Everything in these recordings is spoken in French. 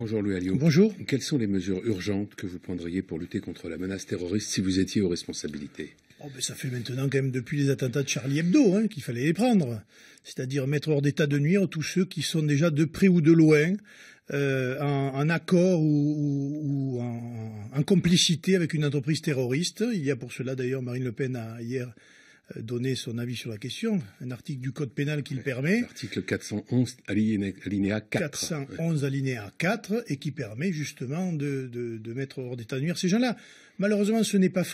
Bonjour Louis Alliot. Bonjour. Quelles sont les mesures urgentes que vous prendriez pour lutter contre la menace terroriste si vous étiez aux responsabilités oh, ben, Ça fait maintenant quand même depuis les attentats de Charlie Hebdo hein, qu'il fallait les prendre. C'est-à-dire mettre hors d'état de nuire tous ceux qui sont déjà de près ou de loin euh, en, accord ou, en, complicité avec une entreprise terroriste. Il y a pour cela d'ailleurs Marine Le Pen a hier donner son avis sur la question, un article du Code pénal qui le permet. article 411 alinéa 4. 411 alinéa 4 et qui permet justement de, de, de mettre hors d'état de nuire ces gens-là. Malheureusement, ce n'est pas,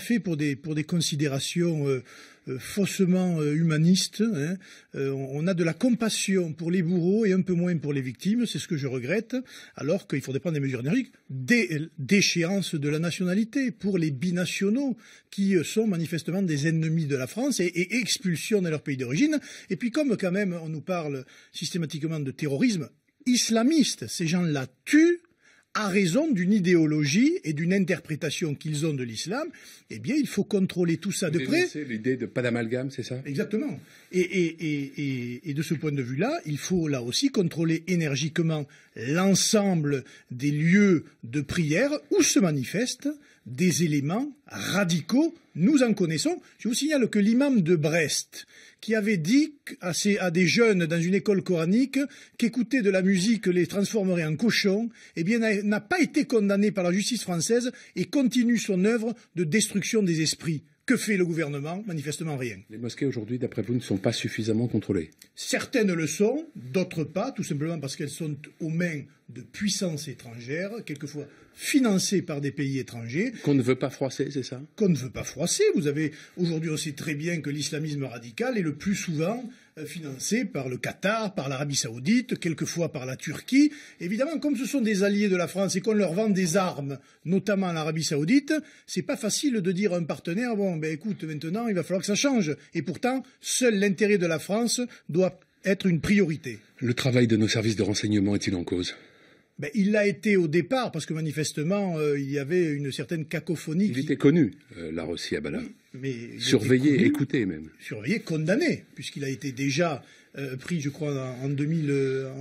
fait pour des, considérations euh, euh, faussement euh, humanistes. Hein. on a de la compassion pour les bourreaux et un peu moins pour les victimes, c'est ce que je regrette, alors qu'il faudrait prendre des mesures énergiques, d'échéance de la nationalité pour les binationaux qui sont manifestement des ennemis de la France et, expulsion de leur pays d'origine. Et puis comme quand même on nous parle systématiquement de terrorisme islamiste, ces gens-là tuent à raison d'une idéologie et d'une interprétation qu'ils ont de l'islam, eh bien, il faut contrôler tout ça de près. C'est l'idée de pas d'amalgame, c'est ça Exactement. Et, et, de ce point de vue-là, il faut là aussi contrôler énergiquement l'ensemble des lieux de prière où se manifestent des éléments radicaux, nous en connaissons. Je vous signale que l'imam de Brest, qui avait dit à, des jeunes dans une école coranique qu'écouter de la musique les transformerait en cochons, eh bien, n'a pas été condamné par la justice française et continue son œuvre de destruction des esprits. Que fait le gouvernement Manifestement rien. Les mosquées aujourd'hui, d'après vous, ne sont pas suffisamment contrôlées Certaines le sont, d'autres pas, tout simplement parce qu'elles sont aux mains de puissances étrangères, quelquefois financées par des pays étrangers. Qu'on ne veut pas froisser, c'est ça Qu'on ne veut pas froisser. Vous avez aujourd'hui, on sait très bien que l'islamisme radical est le plus souvent euh, financés par le Qatar, par l'Arabie saoudite, quelquefois par la Turquie. Évidemment, comme ce sont des alliés de la France et qu'on leur vend des armes, notamment l'Arabie saoudite, c'est pas facile de dire à un partenaire, bon, ben écoute, maintenant, il va falloir que ça change. Et pourtant, seul l'intérêt de la France doit être une priorité. Le travail de nos services de renseignement est-il en cause ben, il l'a été au départ, parce que manifestement, euh, il y avait une certaine cacophonie. Il était connu, euh, la Russie à Bala. Surveiller, surveillé, écouté même. Surveillé, condamné, puisqu'il a été déjà euh, pris, je crois, en, 2003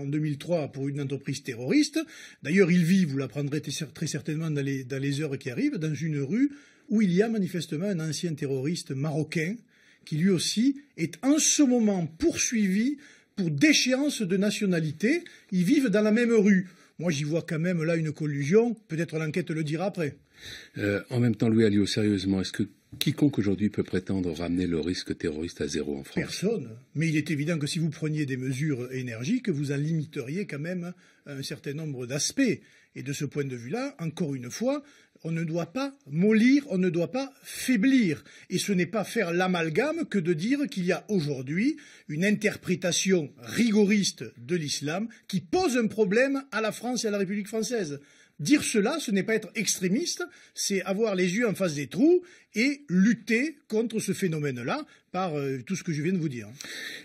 euh, pour une entreprise terroriste. D'ailleurs, il vit, vous l'apprendrez très certainement dans les, dans les, heures qui arrivent, dans une rue où il y a manifestement un ancien terroriste marocain qui lui aussi est en ce moment poursuivi pour déchéance de nationalité. Ils vivent dans la même rue. Moi, j'y vois quand même là une collusion. Peut-être l'enquête le dira après. Euh, en même temps, Louis Alliot, sérieusement, est-ce que quiconque aujourd'hui peut prétendre ramener le risque terroriste à zéro en France Personne. Mais il est évident que si vous preniez des mesures énergiques, vous en limiteriez quand même un certain nombre d'aspects. Et de ce point de vue-là, encore une fois, on ne doit pas mollir, on ne doit pas faiblir. Et ce n'est pas faire l'amalgame que de dire qu'il y a aujourd'hui une interprétation rigoriste de l'islam qui pose un problème à la France et à la République française. Dire cela, ce n'est pas être extrémiste, c'est avoir les yeux en face des trous et lutter contre ce phénomène-là par euh, tout ce que je viens de vous dire.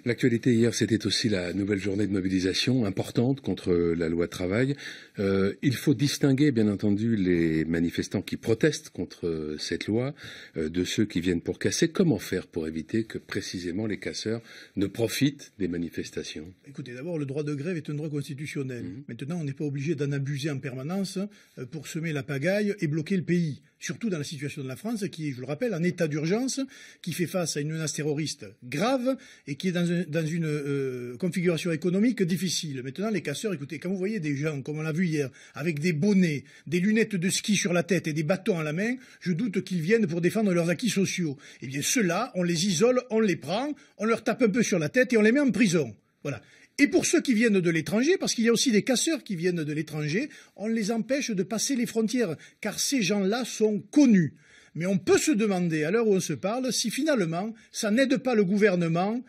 L'actualité hier, c'était aussi la nouvelle journée de mobilisation importante contre euh, la loi travail. Euh, il faut distinguer, bien entendu, les manifestants qui protestent contre cette loi de ceux qui viennent pour casser. Comment faire pour éviter que précisément les casseurs ne profitent des manifestations Écoutez, d'abord, le droit de grève est un droit constitutionnel. Mhm. Maintenant, on n'est pas obligé d'en abuser en permanence pour semer la pagaille et bloquer le pays surtout dans la situation de la France, qui est, je le rappelle, en état d'urgence, qui fait face à une menace terroriste grave et qui est dans, une euh, configuration économique difficile. Maintenant, les casseurs, écoutez, quand vous voyez des gens, comme on l'a vu hier, avec des bonnets, des lunettes de ski sur la tête et des bâtons à la main, je doute qu'ils viennent pour défendre leurs acquis sociaux. Eh bien, ceux-là, on les isole, on les prend, on leur tape un peu sur la tête et on les met en prison. Voilà. Et pour ceux qui viennent de l'étranger, parce qu'il y a aussi des casseurs qui viennent de l'étranger, on les empêche de passer les frontières, car ces gens-là sont connus. Mais on peut se demander, à l'heure où on se parle, si finalement ça n'aide pas le gouvernement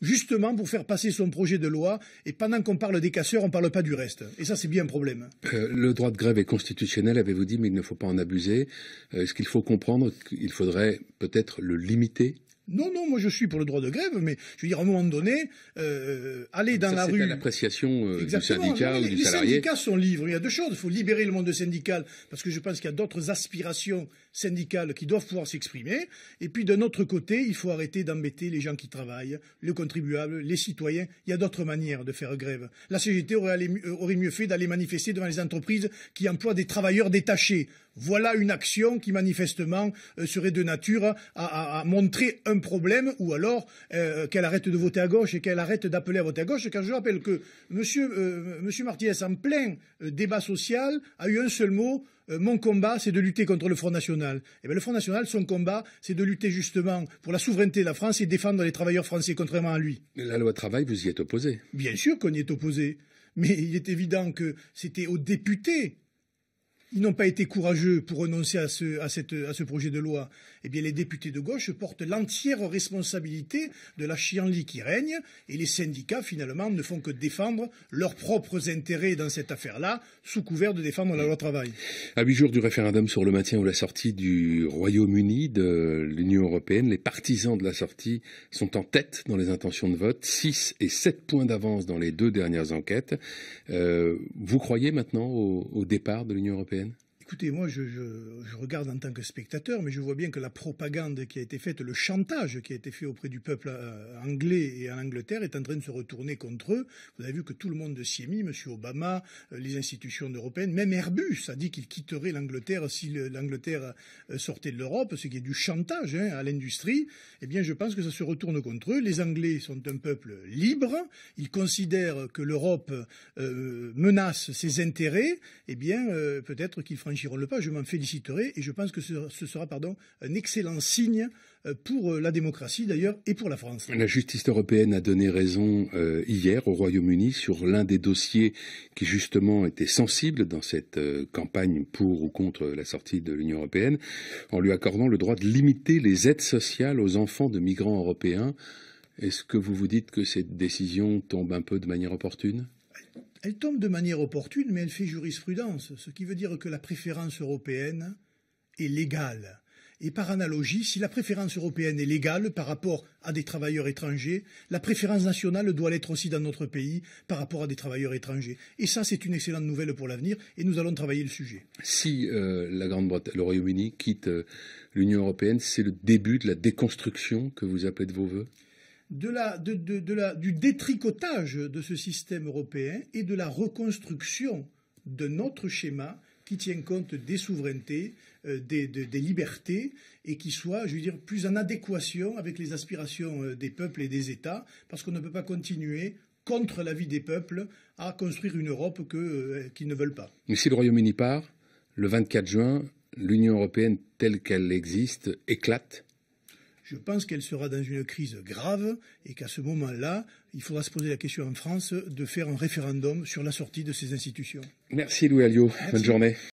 justement pour faire passer son projet de loi. Et pendant qu'on parle des casseurs, on ne parle pas du reste. Et ça, c'est bien un problème. Euh, le droit de grève est constitutionnel, avez-vous dit, mais il ne faut pas en abuser. Euh, est ce qu'il faut comprendre, qu'il faudrait peut-être le limiter non, non, moi je suis pour le droit de grève, mais je veux dire, à un moment donné, euh, euh, aller dans la rue. C'est l'appréciation euh, du syndicat ou du les Les syndicats sont libres. Il y a deux choses. Il faut libérer le monde syndical, parce que je pense qu'il y a d'autres aspirations syndicales qui doivent pouvoir s'exprimer. Et puis d'un autre côté, il faut arrêter d'embêter les gens qui travaillent, le contribuable, les citoyens. Il y a d'autres manières de faire grève. La CGT aurait mieux fait d'aller manifester devant les entreprises qui emploient des travailleurs détachés. Voilà une action qui manifestement euh, serait de nature à, montrer un problème ou alors euh, qu'elle arrête de voter à gauche et qu'elle arrête d'appeler à voter à gauche. Car je rappelle que M. Euh, monsieur Martinez, en plein débat social, a eu un seul mot mon combat, c'est de lutter contre le Front National. Et eh le Front National, son combat, c'est de lutter justement pour la souveraineté de la France et défendre les travailleurs français, contrairement à lui. Mais la loi travail, vous y êtes opposé Bien sûr qu'on y est opposé. Mais il est évident que c'était aux députés ils n'ont pas été courageux pour renoncer à ce, projet de loi, eh bien les députés de gauche portent l'entière responsabilité de la chienlit qui règne et les syndicats finalement ne font que défendre leurs propres intérêts dans cette affaire-là sous couvert de défendre la loi travail. À huit jours du référendum sur le maintien ou la sortie du Royaume-Uni de l'Union européenne, les partisans de la sortie sont en tête dans les intentions de vote, Six et sept points d'avance dans les deux dernières enquêtes. Euh, vous croyez maintenant au, au départ de l'Union européenne Écoutez, moi, je, regarde en tant que spectateur, mais je vois bien que la propagande qui a été faite, le chantage qui a été fait auprès du peuple euh, anglais et en Angleterre est en train de se retourner contre eux. Vous avez vu que tout le monde s'y est mis, M. Obama, euh, les institutions européennes, même Airbus a dit qu'il quitterait l'Angleterre si l'Angleterre euh, sortait de l'Europe, ce qui est du chantage hein, à l'industrie. Eh bien, je pense que ça se retourne contre eux. Les Anglais sont un peuple libre, ils considèrent que l'Europe menace ses intérêts. Eh bien, peut-être qu'ils franchissent le pas. Je m'en féliciterai et je pense que ce sera pardon, un excellent signe euh, pour euh, la démocratie d'ailleurs et pour la France. La justice européenne a donné raison euh, hier au Royaume-Uni sur l'un des dossiers qui justement était sensible dans cette campagne pour ou contre la sortie de l'Union européenne en lui accordant le droit de limiter les aides sociales aux enfants de migrants européens. Est-ce que vous vous dites que cette décision tombe un peu de manière opportune elle tombe de manière opportune, mais elle fait jurisprudence, ce qui veut dire que la préférence européenne est légale. Et par analogie, si la préférence européenne est légale par rapport à des travailleurs étrangers, la préférence nationale doit l'être aussi dans notre pays par rapport à des travailleurs étrangers. Et ça, c'est une excellente nouvelle pour l'avenir et nous allons travailler le sujet. Si euh, la Grande-Bretagne, le Royaume-Uni quitte euh, l'Union européenne, c'est le début de la déconstruction que vous appelez de vos voeux de la, du détricotage de ce système européen et de la reconstruction d'un autre schéma qui tient compte des souverainetés, euh, des, libertés et qui soit, je veux dire, plus en adéquation avec les aspirations euh, des peuples et des États, parce qu'on ne peut pas continuer contre l'avis des peuples à construire une Europe euh, qu'ils ne veulent pas. Mais si le Royaume-Uni part, le 24 juin, l'Union européenne telle qu'elle existe éclate je pense qu'elle sera dans une crise grave et qu'à ce moment-là, il faudra se poser la question en France de faire un référendum sur la sortie de ces institutions. Merci Louis Alliot. Bonne journée.